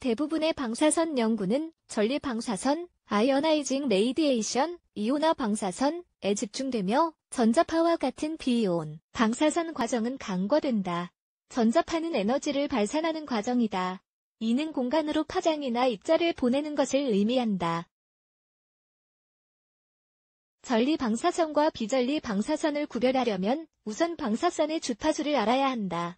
대부분의 방사선 연구는 전리 방사선, 아이오나이징 레이디에이션, 이온화 방사선, 에 집중되며 전자파와 같은 비이온, 방사선 과정은 강과된다. 전자파는 에너지를 발산하는 과정이다. 이는 공간으로 파장이나 입자를 보내는 것을 의미한다. 전리 방사선과 비전리 방사선을 구별하려면 우선 방사선의 주파수를 알아야 한다.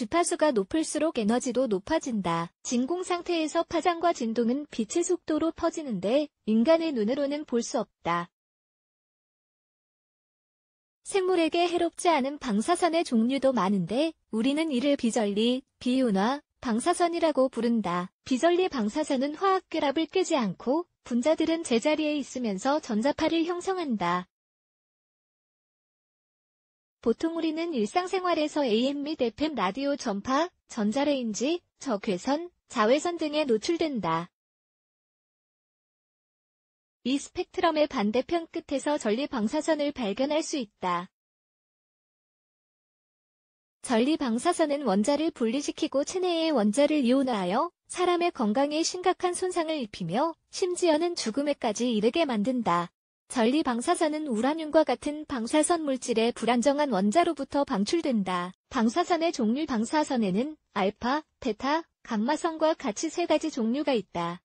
주파수가 높을수록 에너지도 높아진다. 진공 상태에서 파장과 진동은 빛의 속도로 퍼지는데 인간의 눈으로는 볼 수 없다. 생물에게 해롭지 않은 방사선의 종류도 많은데 우리는 이를 비전리, 비온화, 방사선이라고 부른다. 비전리 방사선은 화학 결합을 깨지 않고 분자들은 제자리에 있으면서 전자파를 형성한다. 보통 우리는 일상생활에서 AM 및 FM 라디오 전파, 전자레인지, 적외선, 자외선 등에 노출된다. 이 스펙트럼의 반대편 끝에서 전리 방사선을 발견할 수 있다. 전리 방사선은 원자를 분리시키고 체내의 원자를 이온화하여 사람의 건강에 심각한 손상을 입히며 심지어는 죽음에까지 이르게 만든다. 전리 방사선은 우라늄과 같은 방사선 물질의 불안정한 원자로부터 방출된다. 방사선의 종류 방사선에는 알파, 베타, 감마선과 같이 세 가지 종류가 있다.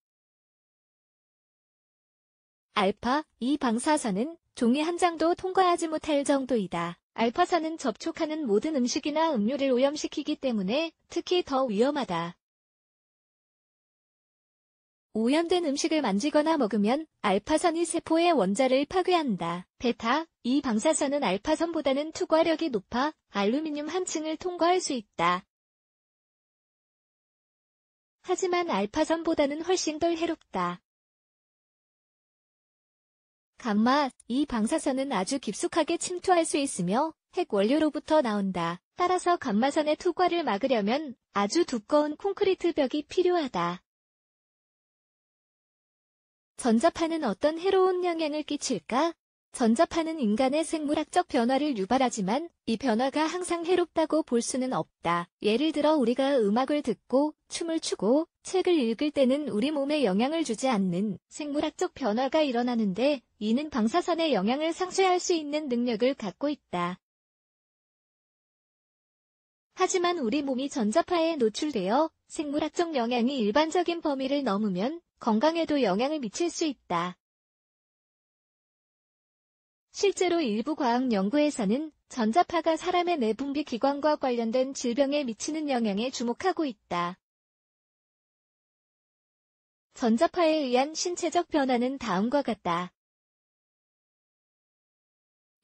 알파, 이 방사선은 종이 한 장도 통과하지 못할 정도이다. 알파선은 접촉하는 모든 음식이나 음료를 오염시키기 때문에 특히 더 위험하다. 오염된 음식을 만지거나 먹으면 알파선이 세포의 원자를 파괴한다. 베타, 이 방사선은 알파선보다는 투과력이 높아 알루미늄 한 층을 통과할 수 있다. 하지만 알파선보다는 훨씬 덜 해롭다. 감마, 이 방사선은 아주 깊숙하게 침투할 수 있으며 핵 원료로부터 나온다. 따라서 감마선의 투과를 막으려면 아주 두꺼운 콘크리트 벽이 필요하다. 전자파는 어떤 해로운 영향을 끼칠까? 전자파는 인간의 생물학적 변화를 유발하지만 이 변화가 항상 해롭다고 볼 수는 없다. 예를 들어 우리가 음악을 듣고 춤을 추고 책을 읽을 때는 우리 몸에 영향을 주지 않는 생물학적 변화가 일어나는데 이는 방사선의 영향을 상쇄할 수 있는 능력을 갖고 있다. 하지만 우리 몸이 전자파에 노출되어 생물학적 영향이 일반적인 범위를 넘으면 건강에도 영향을 미칠 수 있다. 실제로 일부 과학 연구에서는 전자파가 사람의 내분비 기관과 관련된 질병에 미치는 영향에 주목하고 있다. 전자파에 의한 신체적 변화는 다음과 같다.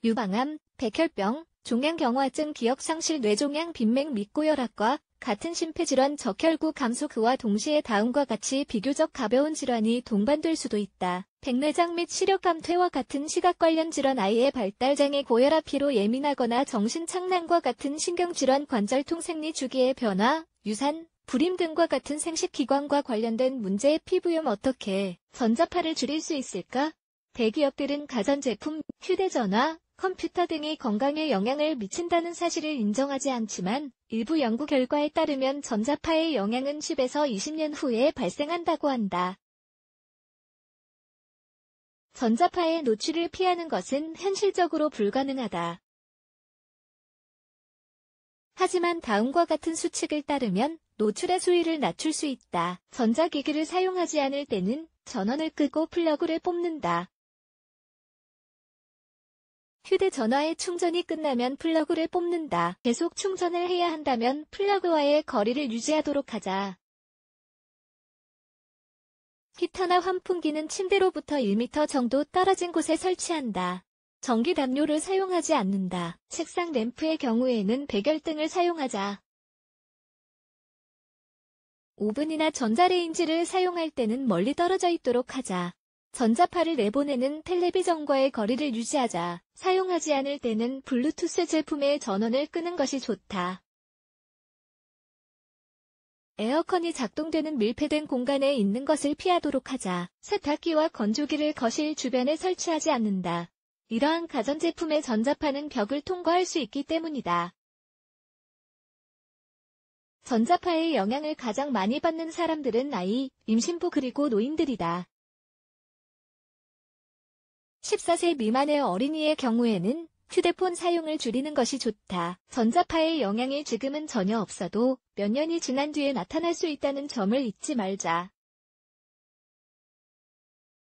유방암, 백혈병, 종양경화증, 기억상실, 뇌종양, 빈맥, 밑고혈압과 같은 심폐질환 적혈구 감소그와 동시에 다음과 같이 비교적 가벼운 질환이 동반될 수도 있다. 백내장 및 시력감 퇴와 같은 시각 관련 질환 아이의 발달 장애 고혈압 피로 예민하거나 정신 착란과 같은 신경질환 관절통 생리 주기의 변화, 유산, 불임 등과 같은 생식기관과 관련된 문제의 피부염 어떻게 전자파를 줄일 수 있을까? 대기업들은 가전제품, 휴대전화, 컴퓨터 등이 건강에 영향을 미친다는 사실을 인정하지 않지만 일부 연구 결과에 따르면 전자파의 영향은 10에서 20년 후에 발생한다고 한다. 전자파의 노출을 피하는 것은 현실적으로 불가능하다. 하지만 다음과 같은 수칙을 따르면 노출의 수위를 낮출 수 있다. 전자기기를 사용하지 않을 때는 전원을 끄고 플러그를 뽑는다. 휴대전화의 충전이 끝나면 플러그를 뽑는다. 계속 충전을 해야 한다면 플러그와의 거리를 유지하도록 하자. 히터나 환풍기는 침대로부터 1m 정도 떨어진 곳에 설치한다. 전기 담요를 사용하지 않는다. 책상 램프의 경우에는 백열등을 사용하자. 오븐이나 전자레인지를 사용할 때는 멀리 떨어져 있도록 하자. 전자파를 내보내는 텔레비전과의 거리를 유지하자 사용하지 않을 때는 블루투스 제품의 전원을 끄는 것이 좋다. 에어컨이 작동되는 밀폐된 공간에 있는 것을 피하도록 하자 세탁기와 건조기를 거실 주변에 설치하지 않는다. 이러한 가전제품의 전자파는 벽을 통과할 수 있기 때문이다. 전자파의 영향을 가장 많이 받는 사람들은 아이, 임신부 그리고 노인들이다. 14세 미만의 어린이의 경우에는 휴대폰 사용을 줄이는 것이 좋다. 전자파의 영향이 지금은 전혀 없어도 몇 년이 지난 뒤에 나타날 수 있다는 점을 잊지 말자.